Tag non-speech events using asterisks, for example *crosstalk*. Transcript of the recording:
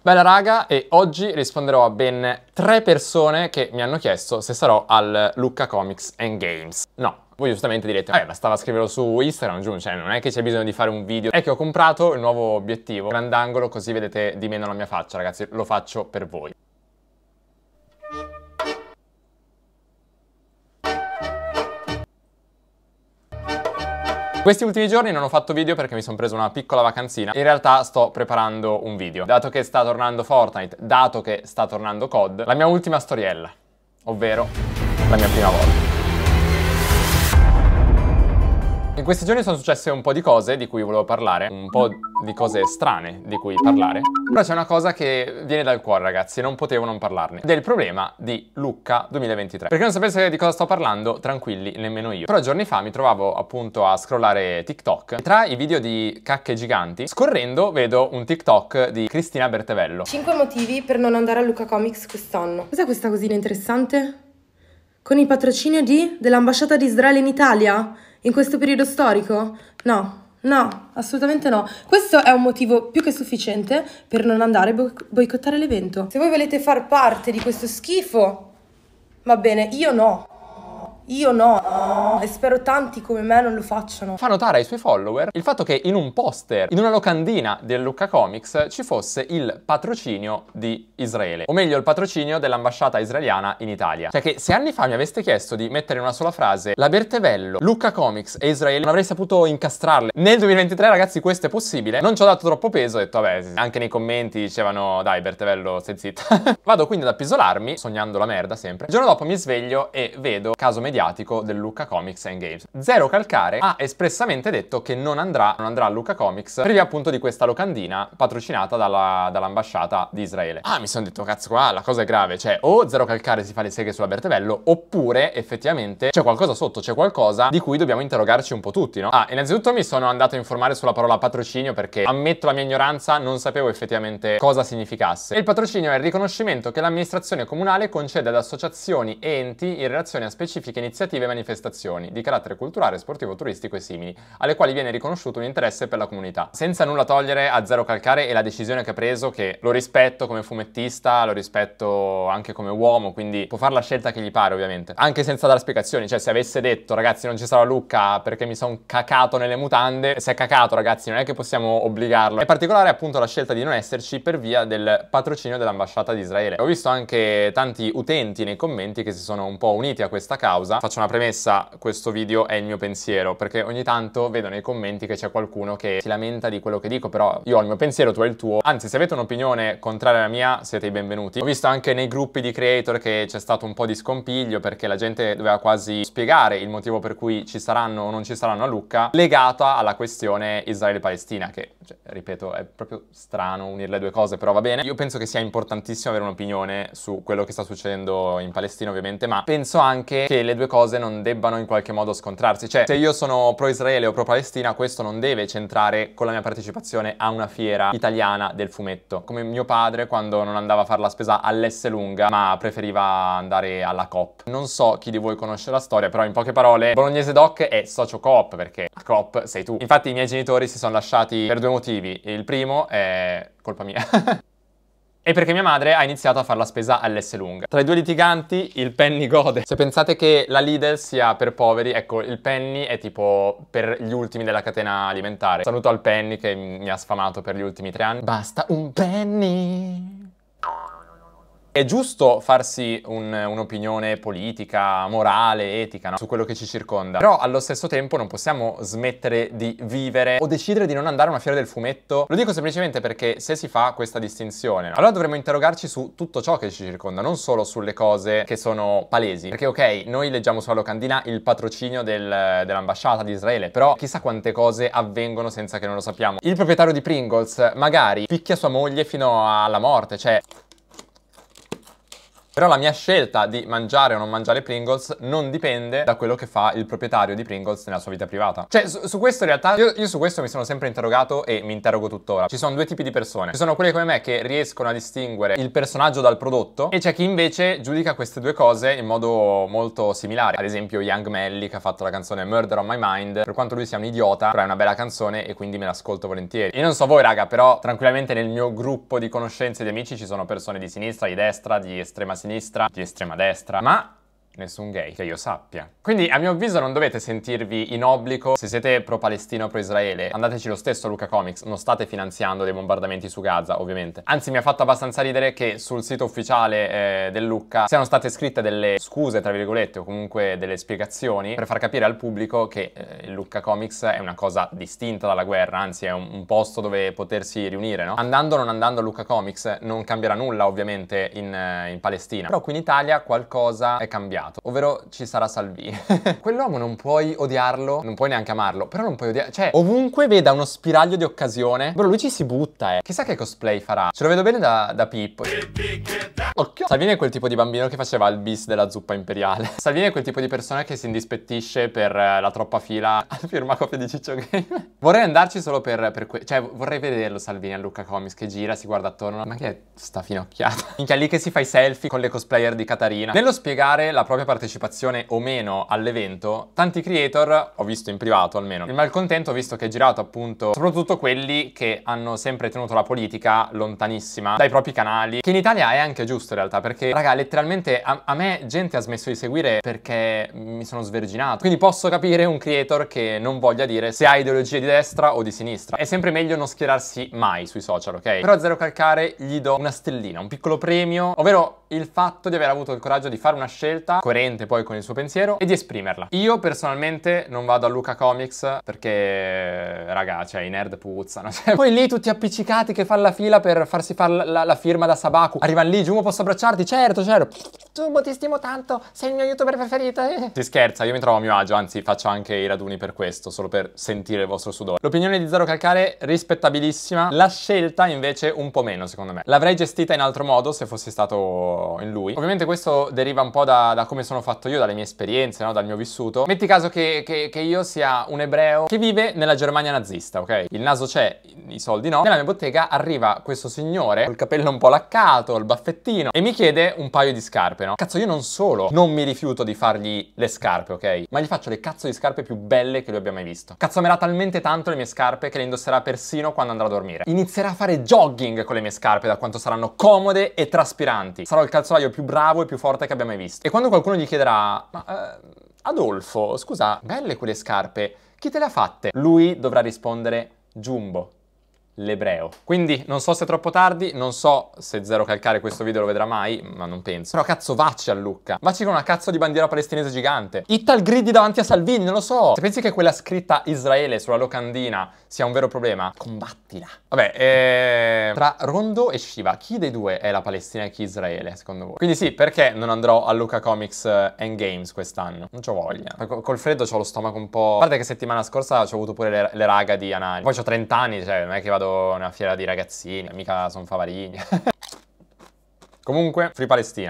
Bella raga e oggi risponderò a ben tre persone che mi hanno chiesto se sarò al Lucca Comics and Games. No, voi giustamente direte, vabbè, eh, eh. bastava scriverlo su Instagram, giù, cioè non è che c'è bisogno di fare un video. È che ho comprato il nuovo obiettivo, grandangolo, così vedete di meno la mia faccia, ragazzi, lo faccio per voi. Questi ultimi giorni non ho fatto video perché mi sono preso una piccola vacanzina. In realtà sto preparando un video. Dato che sta tornando Fortnite, dato che sta tornando COD, la mia ultima storiella, ovvero la mia prima volta. questi giorni sono successe un po' di cose di cui volevo parlare, un po' di cose strane di cui parlare. Però c'è una cosa che viene dal cuore, ragazzi, non potevo non parlarne. Del problema di Lucca 2023. Perché non sapesse di cosa sto parlando, tranquilli, nemmeno io. Però giorni fa mi trovavo appunto a scrollare TikTok. tra i video di cacche giganti, scorrendo vedo un TikTok di Cristina Bertevello. 5 motivi per non andare a Lucca Comics quest'anno. Cos'è questa cosina interessante? Con il patrocinio di dell'ambasciata di Israele in Italia? In questo periodo storico? No, no, assolutamente no. Questo è un motivo più che sufficiente per non andare a bo- boicottare l'evento. Se voi volete far parte di questo schifo, va bene, io no. Io no, e spero tanti come me non lo facciano. Fa notare ai suoi follower il fatto che in un poster, in una locandina del Lucca Comics, ci fosse il patrocinio di Israele, o meglio il patrocinio dell'ambasciata israeliana in Italia. Cioè che se anni fa mi aveste chiesto di mettere in una sola frase la Bertevello, Lucca Comics e Israele, non avrei saputo incastrarle. Nel 2023 ragazzi questo è possibile, non ci ho dato troppo peso, ho detto vabbè, anche nei commenti dicevano dai Bertevello stai zitta. *laughs* Vado quindi ad appisolarmi, sognando la merda sempre. Il giorno dopo mi sveglio e vedo, caso mediano, mediatico del Lucca Comics and Games. Zero Calcare ha espressamente detto che non andrà, non andrà a Lucca Comics per via appunto di questa locandina patrocinata dall'ambasciata di Israele. Ah, mi sono detto, cazzo qua, la cosa è grave, cioè o Zero Calcare si fa le seghe sulla Bertevello oppure effettivamente c'è qualcosa sotto, c'è qualcosa di cui dobbiamo interrogarci un po' tutti, no? Ah, innanzitutto mi sono andato a informare sulla parola patrocinio perché ammetto la mia ignoranza, non sapevo effettivamente cosa significasse. il patrocinio è il riconoscimento che l'amministrazione comunale concede ad associazioni e enti in relazione a specifiche iniziative iniziative e manifestazioni di carattere culturale, sportivo, turistico e simili, alle quali viene riconosciuto un interesse per la comunità. Senza nulla togliere a Zero Calcare e la decisione che ha preso, che lo rispetto come fumettista, lo rispetto anche come uomo, quindi può fare la scelta che gli pare ovviamente, anche senza dare spiegazioni, cioè se avesse detto ragazzi non ci sarà Lucca perché mi sono cacato nelle mutande, se è cacato ragazzi non è che possiamo obbligarlo. È particolare appunto la scelta di non esserci per via del patrocinio dell'ambasciata di Israele. Ho visto anche tanti utenti nei commenti che si sono un po' uniti a questa causa cosa. Faccio una premessa, questo video è il mio pensiero, perché ogni tanto vedo nei commenti che c'è qualcuno che si lamenta di quello che dico, però io ho il mio pensiero, tu hai il tuo. Anzi, se avete un'opinione contraria alla mia, siete i benvenuti. Ho visto anche nei gruppi di creator che c'è stato un po' di scompiglio perché la gente doveva quasi spiegare il motivo per cui ci saranno o non ci saranno a Lucca, legata alla questione Israele-Palestina, che, cioè, ripeto, è proprio strano unire le due cose, però va bene. Io penso che sia importantissimo avere un'opinione su quello che sta succedendo in Palestina, ovviamente, ma penso anche che le due cose non debbano in qualche modo scontrarsi. Cioè, se io sono pro-Israele o pro-Palestina, questo non deve centrare con la mia partecipazione a una fiera italiana del fumetto. Come mio padre quando non andava a fare la spesa lunga, ma preferiva andare alla COP. Non so chi di voi conosce la storia, però in poche parole, Bolognese Doc è socio COP, perché la COP sei tu. Infatti i miei genitori si sono lasciati per due motivi. Il primo è colpa mia. *laughs* e perché mia madre ha iniziato a fare la spesa all'S lunga. Tra i due litiganti il Penny gode. Se pensate che la Lidl sia per poveri, ecco, il Penny è tipo per gli ultimi della catena alimentare. Saluto al Penny che mi ha sfamato per gli ultimi tre anni. Basta un Penny! È giusto farsi un, un'opinione politica, morale, etica, no? su quello che ci circonda, però allo stesso tempo non possiamo smettere di vivere o decidere di non andare a una fiera del fumetto. Lo dico semplicemente perché se si fa questa distinzione, no? allora dovremmo interrogarci su tutto ciò che ci circonda, non solo sulle cose che sono palesi. Perché ok, noi leggiamo sulla locandina il patrocinio del, dell'ambasciata di Israele, però chissà quante cose avvengono senza che non lo sappiamo. Il proprietario di Pringles magari picchia sua moglie fino alla morte, cioè però la mia scelta di mangiare o non mangiare Pringles non dipende da quello che fa il proprietario di Pringles nella sua vita privata. Cioè, su, su questo in realtà, io, io, su questo mi sono sempre interrogato e mi interrogo tuttora. Ci sono due tipi di persone. Ci sono quelle come me che riescono a distinguere il personaggio dal prodotto e c'è chi invece giudica queste due cose in modo molto similare. Ad esempio Young Melly che ha fatto la canzone Murder on My Mind. Per quanto lui sia un idiota, però è una bella canzone e quindi me l'ascolto volentieri. E non so voi raga, però tranquillamente nel mio gruppo di conoscenze e di amici ci sono persone di sinistra, di destra, di estrema sinistra sinistra, di estrema destra, ma nessun gay, che io sappia. Quindi a mio avviso non dovete sentirvi in obbligo se siete pro-Palestina o pro-Israele. Andateci lo stesso a Luca Comics, non state finanziando dei bombardamenti su Gaza, ovviamente. Anzi, mi ha fatto abbastanza ridere che sul sito ufficiale eh, del Luca siano state scritte delle scuse, tra virgolette, o comunque delle spiegazioni per far capire al pubblico che eh, il Lucca Comics è una cosa distinta dalla guerra, anzi è un, un posto dove potersi riunire, no? Andando o non andando a Luca Comics non cambierà nulla, ovviamente, in, eh, in Palestina. Però qui in Italia qualcosa è cambiato nominato, ovvero ci sarà Salvini. *laughs* Quell'uomo non puoi odiarlo, non puoi neanche amarlo, però non puoi odiare, cioè ovunque veda uno spiraglio di occasione, bro lui ci si butta eh. Chissà che cosplay farà, ce lo vedo bene da, da Pippo. Occhio! Salvini è quel tipo di bambino che faceva il bis della zuppa imperiale. *laughs* Salvini è quel tipo di persona che si indispettisce per eh, la troppa fila *laughs* al firmacopia di Ciccio Game. *laughs* vorrei andarci solo per, per Cioè, vorrei vederlo Salvini a Luca Comics che gira, si guarda attorno. Ma che è sta finocchiata? Minchia lì che si fa i selfie con le cosplayer di Catarina. Nello spiegare la propria partecipazione o meno all'evento, tanti creator, ho visto in privato almeno, il malcontento ho visto che è girato appunto soprattutto quelli che hanno sempre tenuto la politica lontanissima dai propri canali, che in Italia è anche giusto giusto in realtà, perché raga, letteralmente a, a, me gente ha smesso di seguire perché mi sono sverginato. Quindi posso capire un creator che non voglia dire se ha ideologie di destra o di sinistra. È sempre meglio non schierarsi mai sui social, ok? Però a Zero Calcare gli do una stellina, un piccolo premio, ovvero il fatto di aver avuto il coraggio di fare una scelta coerente poi con il suo pensiero e di esprimerla. Io personalmente non vado a Luca Comics perché, raga, cioè i nerd puzzano. *laughs* Cioè, poi lì tutti appiccicati che fanno la fila per farsi fare la, la, la firma da Sabaku. Arrivano lì, Giumo posso abbracciarti? Certo, certo. Tubo, ti stimo tanto, sei il mio youtuber preferito. *laughs* Ti Si scherza, io mi trovo a mio agio, anzi faccio anche i raduni per questo, solo per sentire il vostro sudore. L'opinione di Zero Calcare, rispettabilissima, la scelta invece un po' meno secondo me. L'avrei gestita in altro modo se fossi stato in lui. Ovviamente questo deriva un po' da, da come sono fatto io, dalle mie esperienze, no? dal mio vissuto. Metti caso che, che, che io sia un ebreo che vive nella Germania nazista, ok? Il naso c'è, i soldi no. Nella mia bottega arriva questo signore col capello un po' laccato, il baffettino e mi chiede un paio di scarpe, no? Cazzo, io non solo non mi rifiuto di fargli le scarpe, ok? Ma gli faccio le cazzo di scarpe più belle che lui abbia mai visto. Cazzo, amerà talmente tanto le mie scarpe che le indosserà persino quando andrà a dormire. Inizierà a fare jogging con le mie scarpe, da quanto saranno comode e traspiranti. Sarò il calzolaio più bravo e più forte che abbia mai visto. E quando qualcuno gli chiederà, ma... Eh, Adolfo, scusa, belle quelle scarpe, chi te le ha fatte? Lui dovrà rispondere Jumbo l'ebreo. Quindi non so se è troppo tardi, non so se Zero Calcare questo video lo vedrà mai, ma non penso. Però cazzo vacci a Lucca, vacci con una cazzo di bandiera palestinese gigante. Ital gridi davanti a Salvini, non lo so. Se pensi che quella scritta Israele sulla locandina sia un vero problema, combattila. Vabbè, eh... tra Rondo e Shiva, chi dei due è la Palestina e chi Israele, secondo voi? Quindi sì, perché non andrò a Lucca Comics Endgames eh, quest'anno? Non c'ho voglia. Col freddo ho lo stomaco un po'... A che settimana scorsa ho avuto pure le, le raga di Anani. Poi ho 30 anni, cioè non è che vado una fiera di ragazzini, mica sono favarini. *laughs* Comunque, Free Palestina.